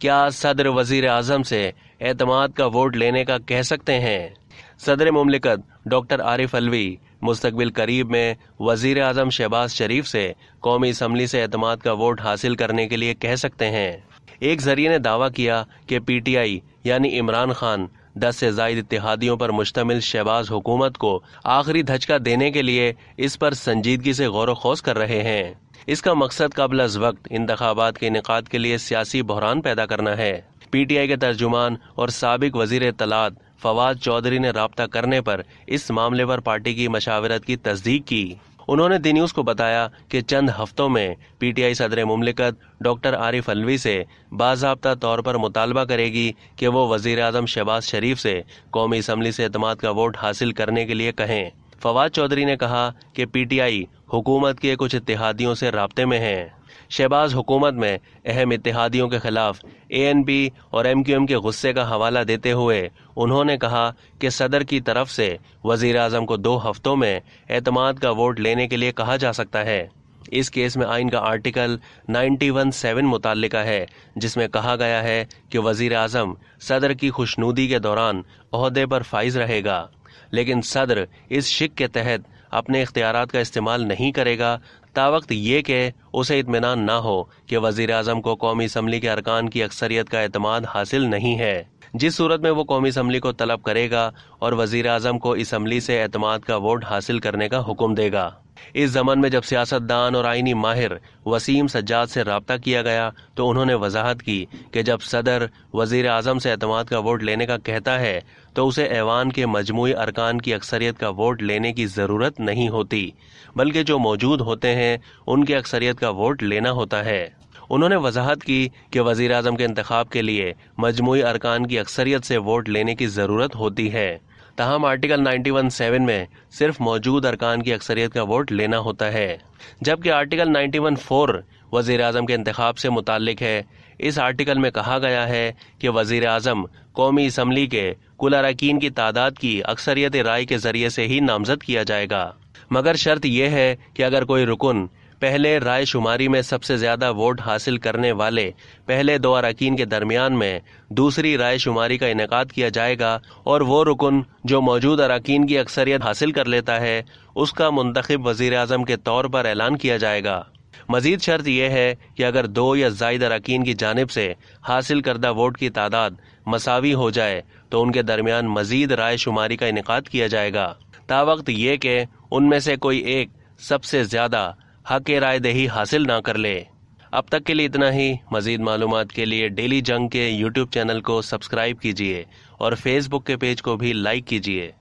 क्या सदर वजीर आजम से एतमाद का वोट लेने का कह सकते हैं सदर ममलिकत डॉक्टर आरिफ अलवी मुस्तबिल करीब में वजीर अजम शहबाज शरीफ से कौमी इसम्बली से अहतमाद का वोट हासिल करने के लिए कह सकते हैं एक जरिए ने दावा किया कि पी टी आई यानी इमरान खान दस से जायद इतिहादियों पर मुश्तमिल शहबाज हुकूमत को आखिरी धचका देने के लिए इस पर संजीदगी से गौर खोज कर रहे हैं इसका मकसद कबल अज वक्त इंतबात के इनका के लिए सियासी बहरान पैदा करना है पी टी आई के तर्जुमान और सबक वजीर तलाद फवाद चौधरी ने रबता करने पर इस मामले पर पार्टी की मशावरत की तस्दीक की उन्होंने दी न्यूज़ को बताया कि चंद हफ्तों में पीटीआई सदर मुमलिकत डॉक्टर आरिफ अलवी से बाबा तौर पर मुतालबा करेगी कि वो वजीर अजम शहबाज शरीफ से कौमी इसम्बली से अतमाद का वोट हासिल करने के लिए कहें फवाद चौधरी ने कहा कि पीटीआई हुकूमत के कुछ इतिहादियों से रबते में हैं शहबाज हुकूमत में अहम इतिहादियों के खिलाफ एएनपी और एम के गुस्से का हवाला देते हुए उन्होंने कहा कि सदर की तरफ से वजीर अजम को दो हफ्तों में एतमाद का वोट लेने के लिए कहा जा सकता है इस केस में आइन का आर्टिकल 917 मुतल है जिसमें कहा गया है कि वजीर अजम सदर की खुशनूदी के दौरान अहदे पर फाइज रहेगा लेकिन सदर इस शिक के तहत अपने इख्तियार का इस्तेमाल नहीं करेगा तावक्त ये कि उसे इतमान ना हो कि वजीर अजम को कौमी असम्बली के अरकान की अक्सरियत का अतमाद हासिल नहीं है जिस सूरत में वो कौमी असम्बली को तलब करेगा और वजीर अजम को इसम्बली से अतमाद का वोट हासिल करने का हुक्म देगा इस जमन में जब सियासतदान और आइनी माहिर वसीम सज्जाद से रबता किया गया तो उन्होंने वजाहत की कि जब सदर वजीर अजम से अतमाद का वोट लेने का कहता है तो उसे ऐवान के मजमू अरकान की अक्सरियत का वोट लेने की ज़रूरत नहीं होती बल्कि जो मौजूद होते हैं उनकी अक्सरियत का वोट लेना होता है उन्होंने वजाहत की कि वजीर अजम के इंतखब के लिए मजमू अरकान की अक्सरियत से वोट लेने की ज़रूरत होती है तहम आर्टिकल नाइन्टी वन सेवन में सिर्फ मौजूद अरकान की अक्सरियत का वोट लेना होता है जबकि आर्टिकल नाइन्टी वन फोर वजीर अजम के इंतखब से मुतक है इस आर्टिकल में कहा गया है कि वजीर अजम कौमी इसम्बली के कुल अरकान की तादाद की अक्सरियत राय के जरिए से ही नामजद किया जाएगा मगर शर्त यह है कि अगर कोई रुकन पहले राय शुमारी में सबसे ज्यादा वोट हासिल करने वाले पहले दो अरकान के दरमियान में दूसरी राय शुमारी का इनका किया जाएगा और वो रुकन जो मौजूद अरकान की अक्सरियत हासिल कर लेता है उसका मुंतखब वजीर अजम के तौर पर ऐलान किया जाएगा मजीद शर्त यह है कि अगर दो या जायद अरकान की जानब से हासिल करदा वोट की तादाद मसावी हो जाए तो उनके दरमियान मजीद राय शुमारी का इनका किया जाएगा वक्त ये के उनमें से कोई एक सबसे ज़्यादा हक राय दही हासिल ना कर ले अब तक के लिए इतना ही मजीद मालूम के लिए डेली जंग के यूट्यूब चैनल को सब्सक्राइब कीजिए और फेसबुक के पेज को भी लाइक कीजिए